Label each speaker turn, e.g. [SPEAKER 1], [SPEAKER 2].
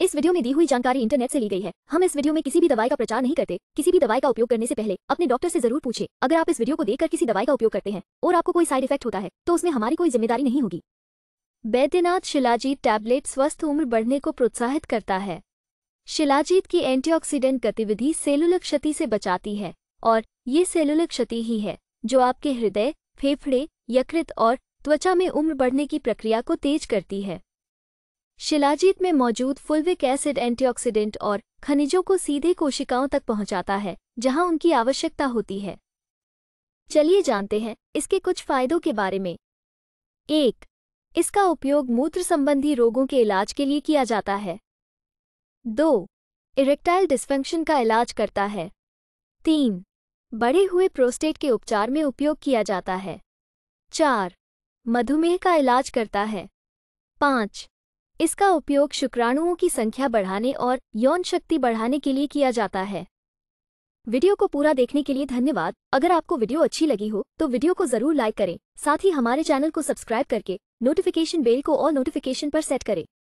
[SPEAKER 1] इस वीडियो में दी हुई जानकारी इंटरनेट से ली गई है हम इस वीडियो में किसी भी दवाई का प्रचार नहीं करते किसी भी दवाई का उपयोग करने से पहले अपने डॉक्टर से जरूर पूछे अगर आप इस वीडियो को देखकर किसी दवाई का उपयोग करते हैं और आपको कोई साइड इफेक्ट होता है तो उसमें हमारी कोई जिम्मेदारी नहीं होगी बैद्यनाथ शिलाजीत टैबलेट स्वस्थ उम्र बढ़ने को प्रोत्साहित करता है शिलाजीत की एंटीऑक्सीडेंट गतिविधि सेलुलर क्षति से बचाती है और ये सेलुलर क्षति ही है जो आपके हृदय फेफड़े यकृत और त्वचा में उम्र बढ़ने की प्रक्रिया को तेज करती है शिलाजीत में मौजूद फुलविक एसिड एंटीऑक्सीडेंट और खनिजों को सीधे कोशिकाओं तक पहुंचाता है जहां उनकी आवश्यकता होती है चलिए जानते हैं इसके कुछ फायदों के बारे में एक इसका उपयोग मूत्र संबंधी रोगों के इलाज के लिए किया जाता है दो इरेक्टाइल डिस्फंक्शन का इलाज करता है तीन बढ़े हुए प्रोस्टेट के उपचार में उपयोग किया जाता है चार मधुमेह का इलाज करता है पाँच इसका उपयोग शुक्राणुओं की संख्या बढ़ाने और यौन शक्ति बढ़ाने के लिए किया जाता है वीडियो को पूरा देखने के लिए धन्यवाद अगर आपको वीडियो अच्छी लगी हो तो वीडियो को जरूर लाइक करें साथ ही हमारे चैनल को सब्सक्राइब करके नोटिफिकेशन बेल को और नोटिफिकेशन पर सेट करें